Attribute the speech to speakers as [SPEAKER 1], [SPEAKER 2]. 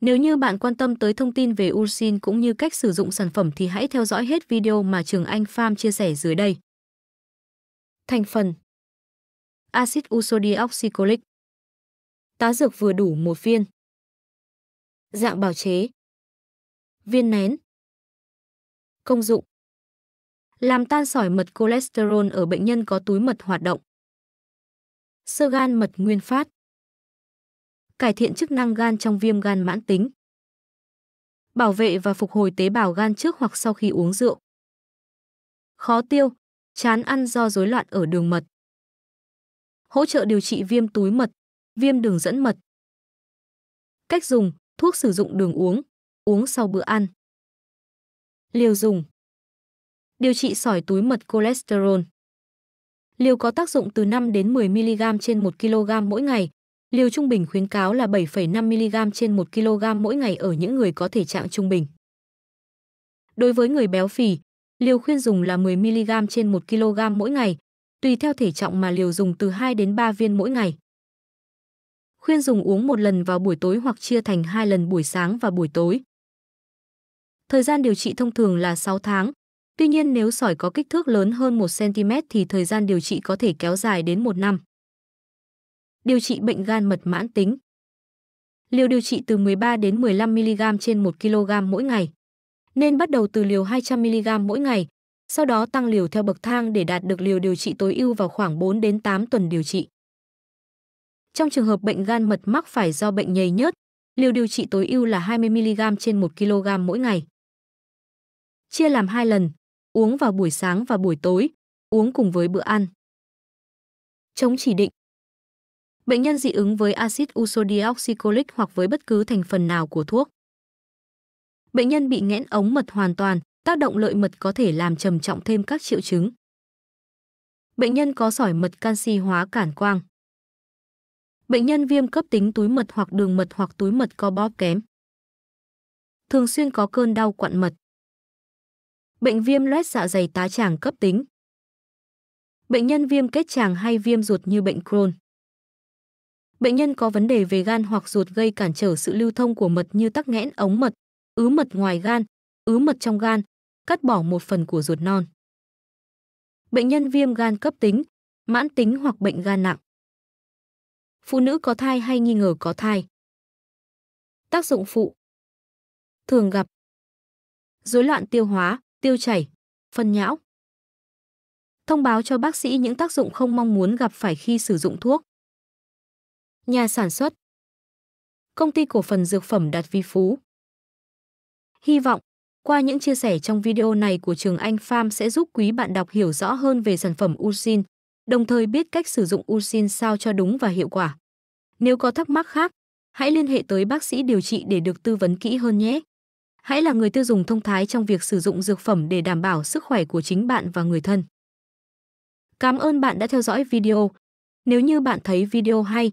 [SPEAKER 1] Nếu như bạn quan tâm tới thông tin về Ursin cũng như cách sử dụng sản phẩm thì hãy theo dõi hết video mà Trường Anh Farm chia sẻ dưới đây. Thành phần
[SPEAKER 2] Acid ursodeoxycholic Tá dược vừa đủ một viên Dạng bào chế Viên nén Công dụng Làm tan sỏi mật cholesterol ở bệnh nhân có túi mật hoạt động Sơ gan mật nguyên phát cải thiện chức năng gan trong viêm gan mãn tính. Bảo vệ và phục hồi tế bào gan trước hoặc sau khi uống rượu. Khó tiêu, chán ăn do rối loạn ở đường mật. Hỗ trợ điều trị viêm túi mật, viêm đường dẫn mật. Cách dùng, thuốc sử dụng đường uống, uống sau bữa ăn. Liều dùng.
[SPEAKER 1] Điều trị sỏi túi mật cholesterol. Liều có tác dụng từ 5 đến 10 mg trên 1 kg mỗi ngày, Liều trung bình khuyến cáo là 7,5 mg trên 1 kg mỗi ngày ở những người có thể trạng trung bình. Đối với người béo phì, liều khuyên dùng là 10 mg trên 1 kg mỗi ngày, tùy theo thể trọng mà liều dùng từ 2 đến 3 viên mỗi ngày. Khuyên dùng uống một lần vào buổi tối hoặc chia thành 2 lần buổi sáng và buổi tối. Thời gian điều trị thông thường là 6 tháng. Tuy nhiên nếu sỏi có kích thước lớn hơn 1 cm thì thời gian điều trị có thể kéo dài đến 1 năm điều trị bệnh gan mật mãn tính. Liều điều trị từ 13 đến 15 mg trên 1 kg mỗi ngày. Nên bắt đầu từ liều 200 mg mỗi ngày, sau đó tăng liều theo bậc thang để đạt được liều điều trị tối ưu vào khoảng 4 đến 8 tuần điều trị. Trong trường hợp bệnh gan mật mắc phải do bệnh nhầy nhớt, liều điều trị tối ưu là 20 mg trên 1 kg mỗi ngày. Chia làm 2 lần, uống vào buổi sáng và buổi tối, uống cùng với bữa ăn. Chống chỉ định Bệnh nhân dị ứng với axit ursodeoxycholic hoặc với bất cứ thành phần nào của thuốc. Bệnh nhân bị nghẽn ống mật hoàn toàn, tác động lợi mật có thể làm trầm trọng thêm các triệu chứng. Bệnh nhân có sỏi mật canxi hóa cản quang. Bệnh nhân viêm cấp tính túi mật hoặc đường mật hoặc túi
[SPEAKER 2] mật co bóp kém. Thường xuyên có cơn đau quặn mật.
[SPEAKER 1] Bệnh viêm loét dạ dày tá tràng cấp tính. Bệnh nhân viêm kết tràng hay viêm ruột như bệnh Crohn. Bệnh nhân có vấn đề về gan hoặc ruột gây cản trở sự lưu thông của mật như tắc nghẽn ống mật, ứ mật ngoài gan, ứ mật trong gan, cắt bỏ một phần của ruột non. Bệnh nhân viêm gan cấp tính, mãn tính
[SPEAKER 2] hoặc bệnh gan nặng. Phụ nữ có thai hay nghi ngờ có thai. Tác dụng phụ thường gặp rối loạn tiêu hóa, tiêu chảy, phân nhão. Thông báo cho bác sĩ những tác dụng không mong muốn gặp phải khi sử dụng thuốc. Nhà sản xuất Công ty cổ
[SPEAKER 1] phần dược phẩm Đạt Vi Phú Hy vọng, qua những chia sẻ trong video này của Trường Anh Farm sẽ giúp quý bạn đọc hiểu rõ hơn về sản phẩm Usin, đồng thời biết cách sử dụng Usin sao cho đúng và hiệu quả. Nếu có thắc mắc khác, hãy liên hệ tới bác sĩ điều trị để được tư vấn kỹ hơn nhé. Hãy là người tiêu dùng thông thái trong việc sử dụng dược phẩm để đảm bảo sức khỏe của chính bạn và người thân. Cảm ơn bạn đã theo dõi video. Nếu như bạn thấy video hay,